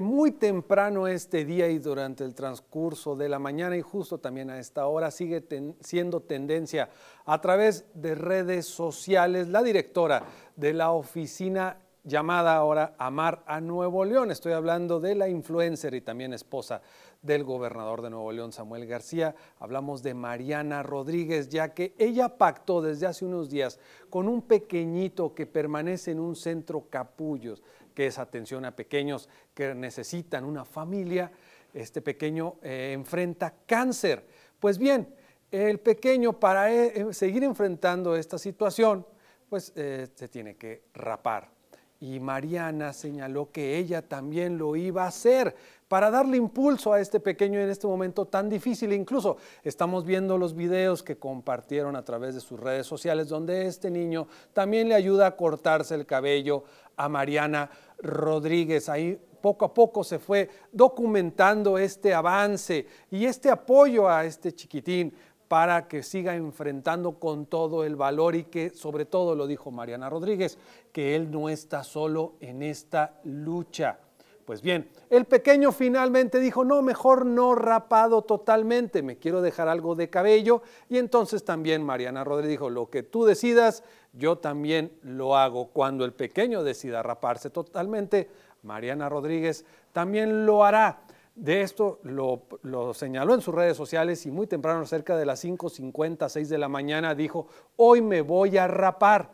Muy temprano este día y durante el transcurso de la mañana y justo también a esta hora sigue siendo tendencia a través de redes sociales la directora de la oficina llamada ahora Amar a Nuevo León. Estoy hablando de la influencer y también esposa del gobernador de Nuevo León, Samuel García. Hablamos de Mariana Rodríguez, ya que ella pactó desde hace unos días con un pequeñito que permanece en un centro capullos, que es atención a pequeños que necesitan una familia. Este pequeño eh, enfrenta cáncer. Pues bien, el pequeño para eh, seguir enfrentando esta situación, pues eh, se tiene que rapar y Mariana señaló que ella también lo iba a hacer para darle impulso a este pequeño en este momento tan difícil. Incluso estamos viendo los videos que compartieron a través de sus redes sociales donde este niño también le ayuda a cortarse el cabello a Mariana Rodríguez. Ahí poco a poco se fue documentando este avance y este apoyo a este chiquitín para que siga enfrentando con todo el valor y que, sobre todo, lo dijo Mariana Rodríguez, que él no está solo en esta lucha. Pues bien, el pequeño finalmente dijo, no, mejor no rapado totalmente, me quiero dejar algo de cabello. Y entonces también Mariana Rodríguez dijo, lo que tú decidas, yo también lo hago. Cuando el pequeño decida raparse totalmente, Mariana Rodríguez también lo hará. De esto lo, señaló en sus redes sociales y muy temprano, cerca de las 5.50, 6 de la mañana, dijo, hoy me voy a rapar.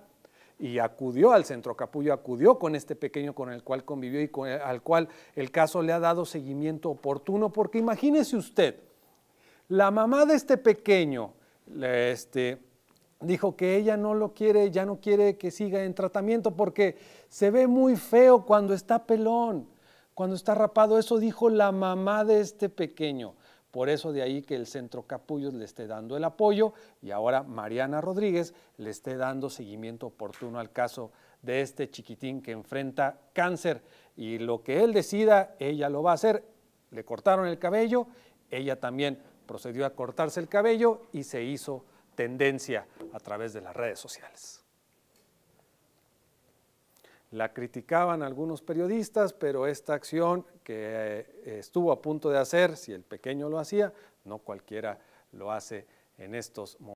Y acudió al centro Capullo, acudió con este pequeño con el cual convivió y con al cual el caso le ha dado seguimiento oportuno, porque imagínese usted, la mamá de este pequeño, este, dijo que ella no lo quiere, ya no quiere que siga en tratamiento porque se ve muy feo cuando está pelón cuando está rapado. Eso dijo la mamá de este pequeño. Por eso de ahí que el Centro Capullos le esté dando el apoyo y ahora Mariana Rodríguez le esté dando seguimiento oportuno al caso de este chiquitín que enfrenta cáncer. Y lo que él decida, ella lo va a hacer. Le cortaron el cabello, ella también procedió a cortarse el cabello y se hizo tendencia a través de las redes sociales. La criticaban algunos periodistas, pero esta acción que eh, estuvo a punto de hacer, si el pequeño lo hacía, no cualquiera lo hace en estos momentos.